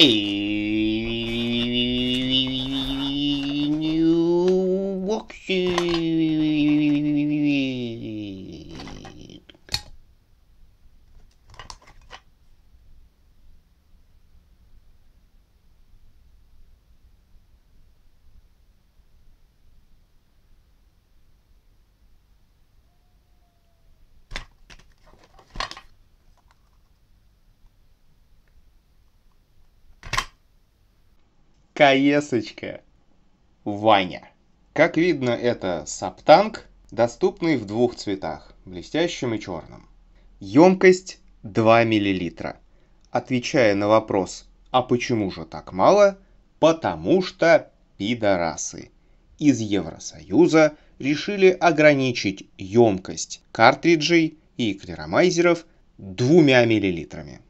New you walk КСочка Ваня. Как видно, это саптанг, доступный в двух цветах, блестящем и черном. Емкость 2 мл. Отвечая на вопрос, а почему же так мало? Потому что пидорасы из Евросоюза решили ограничить емкость картриджей и клеромайзеров двумя миллилитрами.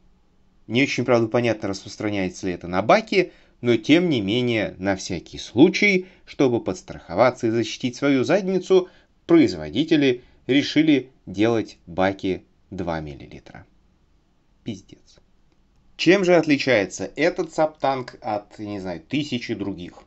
Не очень, правда, понятно, распространяется ли это на баки, но тем не менее, на всякий случай, чтобы подстраховаться и защитить свою задницу, производители решили делать баки 2 мл. Пиздец. Чем же отличается этот саптанк от, не знаю, тысячи других?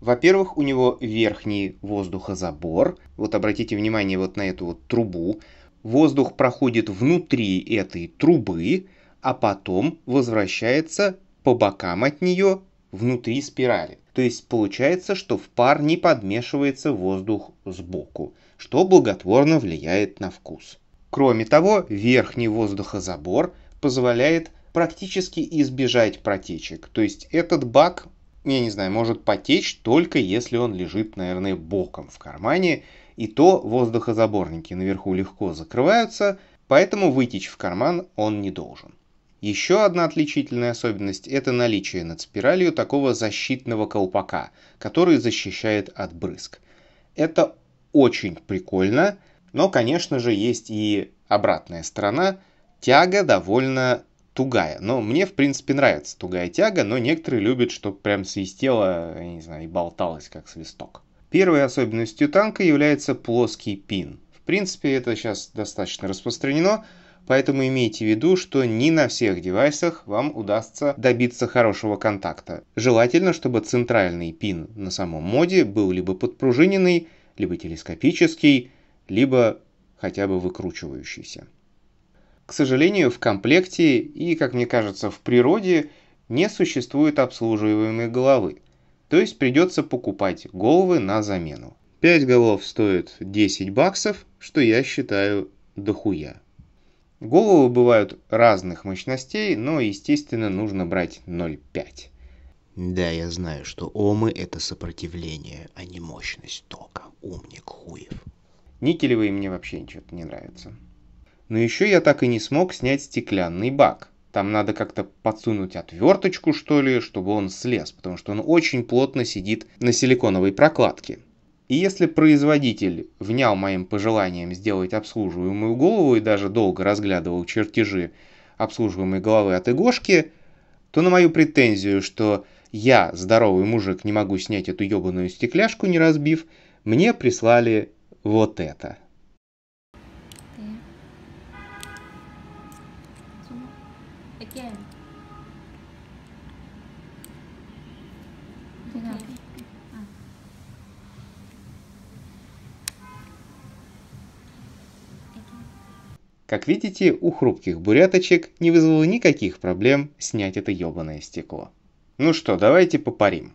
Во-первых, у него верхний воздухозабор. Вот обратите внимание вот на эту вот трубу. Воздух проходит внутри этой трубы, а потом возвращается по бокам от нее внутри спирали. То есть получается, что в пар не подмешивается воздух сбоку, что благотворно влияет на вкус. Кроме того, верхний воздухозабор позволяет практически избежать протечек. То есть этот бак, я не знаю, может потечь только если он лежит, наверное, боком в кармане. И то воздухозаборники наверху легко закрываются, поэтому вытечь в карман он не должен. Еще одна отличительная особенность – это наличие над спиралью такого защитного колпака, который защищает от брызг. Это очень прикольно, но, конечно же, есть и обратная сторона. Тяга довольно тугая. Но мне, в принципе, нравится тугая тяга, но некоторые любят, чтобы прям свистело, я не знаю, и болталось как свисток. Первой особенностью танка является плоский пин. В принципе, это сейчас достаточно распространено – Поэтому имейте в виду, что не на всех девайсах вам удастся добиться хорошего контакта. Желательно, чтобы центральный пин на самом моде был либо подпружиненный, либо телескопический, либо хотя бы выкручивающийся. К сожалению, в комплекте и, как мне кажется, в природе не существует обслуживаемой головы. То есть придется покупать головы на замену. 5 голов стоит 10 баксов, что я считаю дохуя. Головы бывают разных мощностей, но, естественно, нужно брать 0,5. Да, я знаю, что омы — это сопротивление, а не мощность тока. Умник хуев. Никелевые мне вообще ничего не нравится. Но еще я так и не смог снять стеклянный бак. Там надо как-то подсунуть отверточку, что ли, чтобы он слез, потому что он очень плотно сидит на силиконовой прокладке. И если производитель внял моим пожеланиям сделать обслуживаемую голову и даже долго разглядывал чертежи обслуживаемой головы от Игошки, то на мою претензию, что я, здоровый мужик, не могу снять эту ебаную стекляшку, не разбив, мне прислали вот это. Again. Как видите, у хрупких буряточек не вызвало никаких проблем снять это ёбаное стекло. Ну что, давайте попарим.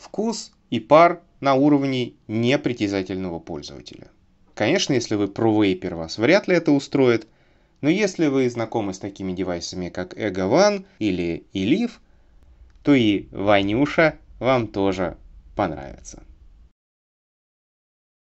вкус и пар на уровне непритязательного пользователя. Конечно, если вы про вейпер вас вряд ли это устроит, но если вы знакомы с такими девайсами, как Эго Ван или Elif, то и Ванюша вам тоже понравится.